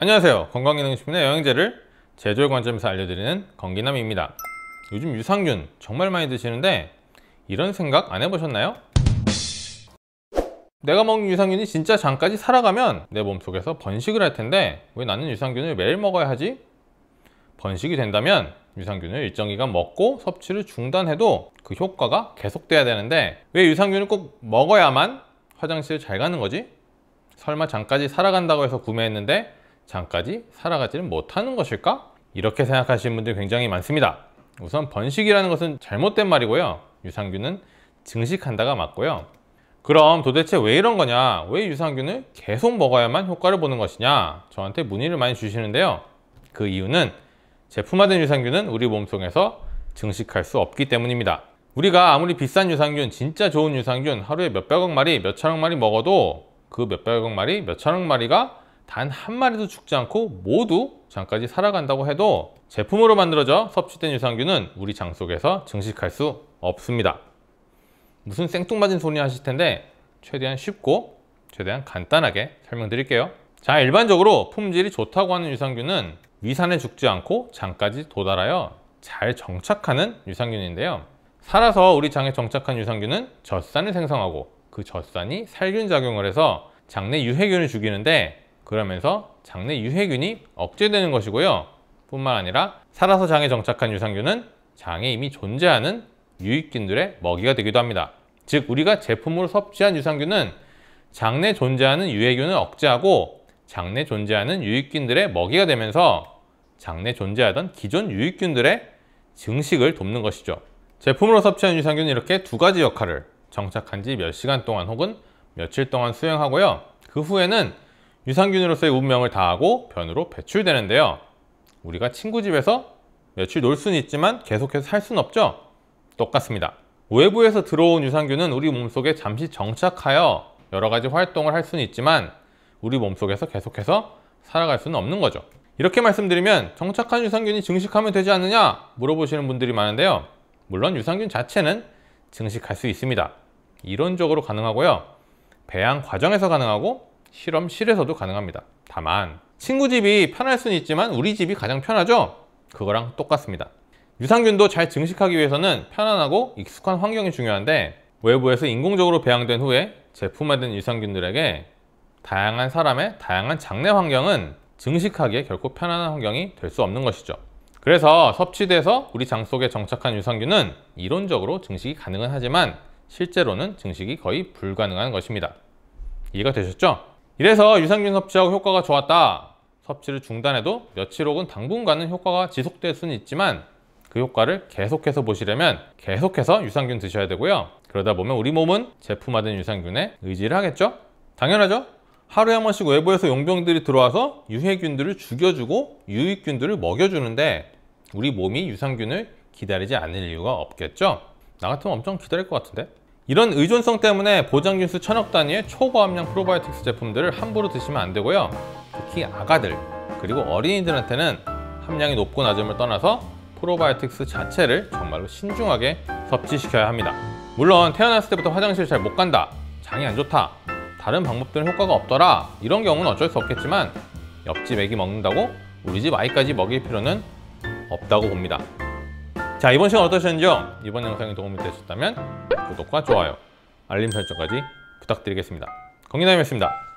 안녕하세요 건강기능식품의 영양제를 제조의 관점에서 알려드리는 건기남입니다 요즘 유산균 정말 많이 드시는데 이런 생각 안 해보셨나요? 내가 먹는 유산균이 진짜 장까지 살아가면 내 몸속에서 번식을 할 텐데 왜 나는 유산균을 매일 먹어야 하지? 번식이 된다면 유산균을 일정 기간 먹고 섭취를 중단해도 그 효과가 계속돼야 되는데 왜 유산균을 꼭 먹어야만 화장실 잘 가는 거지? 설마 장까지 살아간다고 해서 구매했는데 장까지 살아가지는 못하는 것일까? 이렇게 생각하시는 분들이 굉장히 많습니다. 우선 번식이라는 것은 잘못된 말이고요. 유산균은 증식한다가 맞고요. 그럼 도대체 왜 이런 거냐? 왜 유산균을 계속 먹어야만 효과를 보는 것이냐? 저한테 문의를 많이 주시는데요. 그 이유는 제품화된 유산균은 우리 몸속에서 증식할 수 없기 때문입니다. 우리가 아무리 비싼 유산균, 진짜 좋은 유산균 하루에 몇백억 마리, 몇천억 마리 먹어도 그 몇백억 마리, 몇천억 마리가 단한 마리도 죽지 않고 모두 장까지 살아간다고 해도 제품으로 만들어져 섭취된 유산균은 우리 장 속에서 증식할 수 없습니다. 무슨 생뚱맞은 소리 하실 텐데 최대한 쉽고 최대한 간단하게 설명드릴게요. 자 일반적으로 품질이 좋다고 하는 유산균은 위산에 죽지 않고 장까지 도달하여 잘 정착하는 유산균인데요. 살아서 우리 장에 정착한 유산균은 젖산을 생성하고 그 젖산이 살균작용을 해서 장내 유해균을 죽이는데 그러면서 장내 유해균이 억제되는 것이고요. 뿐만 아니라 살아서 장에 정착한 유산균은 장에 이미 존재하는 유익균들의 먹이가 되기도 합니다. 즉 우리가 제품으로 섭취한 유산균은 장내 존재하는 유해균을 억제하고 장내 존재하는 유익균들의 먹이가 되면서 장내 존재하던 기존 유익균들의 증식을 돕는 것이죠. 제품으로 섭취한 유산균은 이렇게 두 가지 역할을 정착한 지 몇 시간 동안 혹은 며칠 동안 수행하고요. 그 후에는 유산균으로서의 운명을 다하고 변으로 배출되는데요. 우리가 친구 집에서 며칠 놀 수는 있지만 계속해서 살 수는 없죠? 똑같습니다. 외부에서 들어온 유산균은 우리 몸속에 잠시 정착하여 여러 가지 활동을 할 수는 있지만 우리 몸속에서 계속해서 살아갈 수는 없는 거죠. 이렇게 말씀드리면 정착한 유산균이 증식하면 되지 않느냐 물어보시는 분들이 많은데요. 물론 유산균 자체는 증식할 수 있습니다. 이론적으로 가능하고요. 배양 과정에서 가능하고 실험실에서도 가능합니다 다만 친구 집이 편할 수는 있지만 우리 집이 가장 편하죠? 그거랑 똑같습니다 유산균도 잘 증식하기 위해서는 편안하고 익숙한 환경이 중요한데 외부에서 인공적으로 배양된 후에 제품화된 유산균들에게 다양한 사람의 다양한 장내 환경은 증식하기에 결코 편안한 환경이 될 수 없는 것이죠 그래서 섭취돼서 우리 장 속에 정착한 유산균은 이론적으로 증식이 가능은 하지만 실제로는 증식이 거의 불가능한 것입니다 이해가 되셨죠? 이래서 유산균 섭취하고 효과가 좋았다 섭취를 중단해도 며칠 혹은 당분간은 효과가 지속될 수는 있지만 그 효과를 계속해서 보시려면 계속해서 유산균 드셔야 되고요 그러다 보면 우리 몸은 제품화된 유산균에 의지를 하겠죠 당연하죠 하루에 한 번씩 외부에서 용병들이 들어와서 유해균들을 죽여주고 유익균들을 먹여주는데 우리 몸이 유산균을 기다리지 않을 이유가 없겠죠 나 같으면 엄청 기다릴 것 같은데 이런 의존성 때문에 보장균수 천억 단위의 초고함량 프로바이오틱스 제품들을 함부로 드시면 안 되고요 특히 아가들 그리고 어린이들한테는 함량이 높고 낮음을 떠나서 프로바이오틱스 자체를 정말로 신중하게 섭취시켜야 합니다 물론 태어났을 때부터 화장실 잘 못 간다 장이 안 좋다 다른 방법들은 효과가 없더라 이런 경우는 어쩔 수 없겠지만 옆집 애기 먹는다고 우리 집 아이까지 먹일 필요는 없다고 봅니다 자 이번 시간 어떠셨는지요? 이번 영상이 도움이 되셨다면 구독과 좋아요, 알림 설정까지 부탁드리겠습니다. 건기남이었습니다.